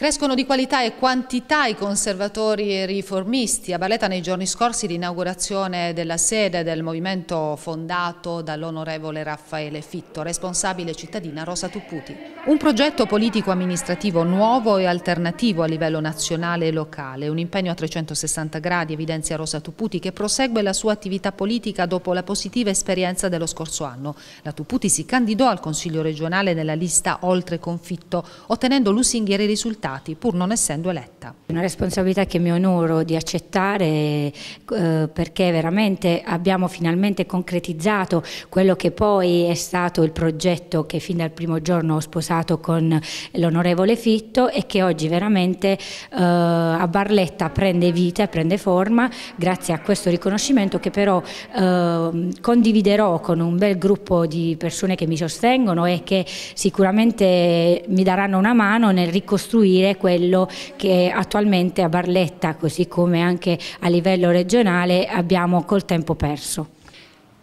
Crescono di qualità e quantità i conservatori e riformisti. A Barletta nei giorni scorsi l'inaugurazione della sede del movimento fondato dall'onorevole Raffaele Fitto, responsabile cittadina Rosa Tupputi. Un progetto politico-amministrativo nuovo e alternativo a livello nazionale e locale. Un impegno a 360 gradi evidenzia Rosa Tupputi che prosegue la sua attività politica dopo la positiva esperienza dello scorso anno. La Tupputi si candidò al Consiglio regionale nella lista Oltre Confitto, ottenendo lusinghieri risultati deputati, pur non essendo eletta. È Una responsabilità che mi onoro di accettare eh, perché veramente abbiamo finalmente concretizzato quello che poi è stato il progetto che fin dal primo giorno ho sposato con l'onorevole Fitto e che oggi veramente eh, a Barletta prende vita e prende forma grazie a questo riconoscimento che però eh, condividerò con un bel gruppo di persone che mi sostengono e che sicuramente mi daranno una mano nel ricostruire garantire quello che attualmente a Barletta, così come anche a livello regionale, abbiamo col tempo perso.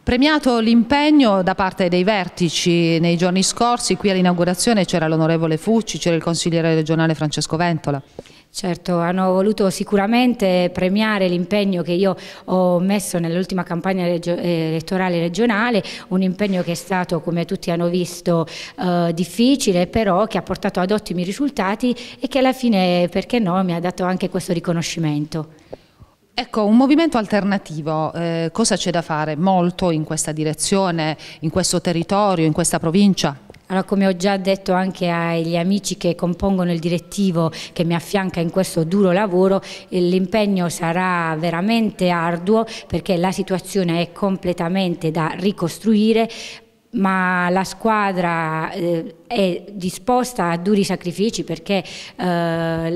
Premiato l'impegno da parte dei vertici nei giorni scorsi, qui all'inaugurazione c'era l'onorevole Fucci, c'era il consigliere regionale Francesco Ventola. Certo, hanno voluto sicuramente premiare l'impegno che io ho messo nell'ultima campagna regio eh, elettorale regionale, un impegno che è stato, come tutti hanno visto, eh, difficile, però che ha portato ad ottimi risultati e che alla fine, perché no, mi ha dato anche questo riconoscimento. Ecco, un movimento alternativo, eh, cosa c'è da fare? Molto in questa direzione, in questo territorio, in questa provincia? Allora, come ho già detto anche agli amici che compongono il direttivo che mi affianca in questo duro lavoro, eh, l'impegno sarà veramente arduo perché la situazione è completamente da ricostruire, ma la squadra eh, è disposta a duri sacrifici perché, eh,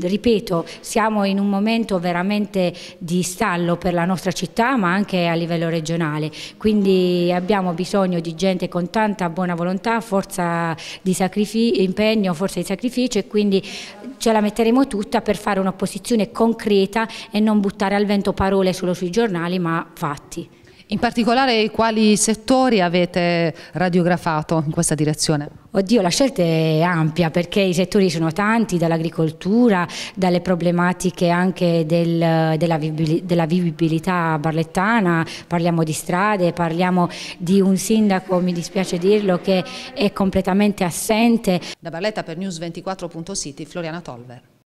ripeto, siamo in un momento veramente di stallo per la nostra città ma anche a livello regionale, quindi abbiamo bisogno di gente con tanta buona volontà, forza di impegno, forza di sacrificio e quindi ce la metteremo tutta per fare un'opposizione concreta e non buttare al vento parole solo sui giornali ma fatti. In particolare quali settori avete radiografato in questa direzione? Oddio, la scelta è ampia perché i settori sono tanti, dall'agricoltura, dalle problematiche anche del, della, della, vivibilità barlettana, parliamo di strade, parliamo di un sindaco, mi dispiace dirlo, che è completamente assente. Da Barletta per News 24.City, Floriana Tolver.